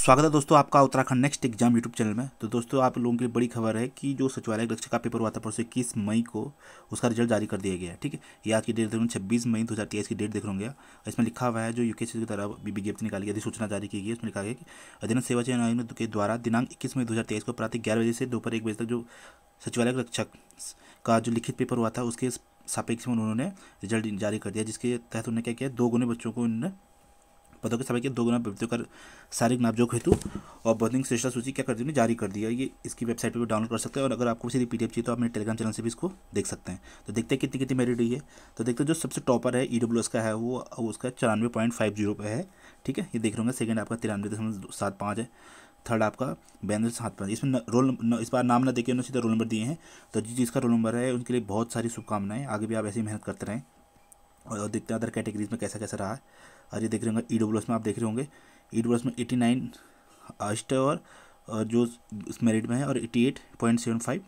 स्वागत है दोस्तों आपका Uttarakhand next exam YouTube channel में तो दोस्तों आप लोगों के लिए बड़ी खबर है कि जो सचिवालय रक्षा का पेपर हुआ था परसों इक्कीस मई को उसका रिजल्ट जारी कर दिया गया है ठीक है ये आज की डेट देख छब्बीस मई दो हज़ार तेईस की डेट देख होंगे इसमें लिखा हुआ है जो यूके की तरफ विज्ञप्ति निकाली गई सूचना जारी की गई उसमें लिखा गया कि अधीन सेवा चयन आयोग के द्वारा दिनांक इक्कीस मई दो को प्रातः ग्यारह बजे से दोपहर एक बजे तक जो सचिवालय रक्षक का जो लिखित पेपर हुआ था उसके सापेक्ष में उन्होंने रिजल्ट जारी कर दिया जिसके तहत उन्होंने क्या किया दो गुने बच्चों को उन्होंने पदों की संख्या के दो गुना वृद्धि कर शारीरिक नापजोक हेतु और बौद्धिक श्रेष्ठता सूची क्या कर दी जारी कर दिया ये इसकी वेबसाइट पर भी डाउनलोड कर सकते हैं और अगर आपको सीधी पी चाहिए तो आप मेरे टेलीग्राम चैनल से भी इसको देख सकते हैं तो देखते हैं कितनी कितनी मेरिट हुई है तो देखते हैं जो सबसे टॉपर है ई e का है वो उसका चौरानवे पॉइंट फाइव जीरो पे है ठीक है ये देख लूँगा सेकेंड आपका तिरानवे दशमलव सात पाँच है थर्ड आपका बयानवे सात पाँच इसमें रोल इस बार नाम ना देखिए उन्होंने सीधा रोल नंबर दिए हैं तो जिसका रोल नंबर है उनके लिए बहुत सारी शुभकामनाएं आगे भी आप ऐसी मेहनत करते रहें और देखते हैं अदर कैटेगरीज में कैसा कैसा रहा है और ये देख रहे होंगे ई डब्ल्यू एस में आप देख रहे होंगे ई डब्ल्यू एस में एटी नाइन हाइस्ट है और जो मेरिट में है और eighty eight point seven five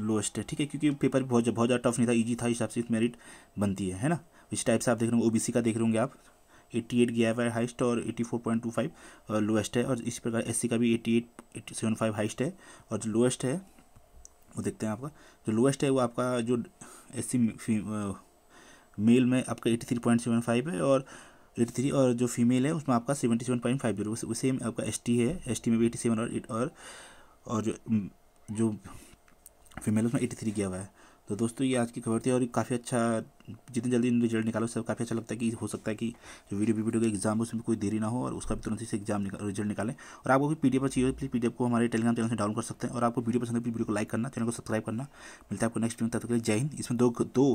lowest है ठीक है क्योंकि पेपर बहुत बहुत ज़्यादा टफ नहीं था ईजी था हिसाब से मेरिट बनती है है ना इस टाइप से आप देख रहे होंगे ओबीसी का देख रहे होंगे आप 88 गया है हाइस्ट और 84.25 लोएस्ट है और इसी प्रकार एससी का भी 88 फाइव हाइस्ट है और जो लोएस्ट है वो देखते हैं आपका जो लोएस्ट है वो आपका जो एससी मेल में आपका eighty three point seven five है और एटी थ्री और जो फीमेल है उसमें आपका seventy seven point five zero same आपका एस टी है एस टी में भी एटी सेवन और और और जो जो फीमेल उसमें एटी थ्री किया हुआ है तो दोस्तों ये आज की खबर थी और काफ़ी अच्छा जितनी जल्दी रिजल्ट निकालो सब काफ़ी अच्छा लगता है कि हो सकता है कि जो वीडियो वीडियो का एग्जाम उसमें कोई देरी ना हो और उसका भी तुरंत से एग्जाम निकाल, रिजल्ट निकालें और आपको भी पीडीएफ पर चाहिए प्लीज़ पीडीएफ तो को हमारे टेलीग्राम चैनल से डाउन कर सकते हैं और आपको वीडियो पसंद है प्लीज वीडियो तो को लाइक करना चैनल को सब्सक्राइब करना मिलता है आपको नेक्स्ट वीडियो तक जय हिंद इसमें दो दो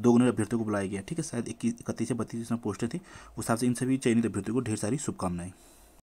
दोगुने अभ्यर्थियों को बुलाया गया ठीक है शायद इक्कीस इकतीस या बत्तीस जिसमें पोस्टें थी उस हिसाब से इन सभी चयनित अभ्यर्थियों को ढेर सारी शुभकामनाएं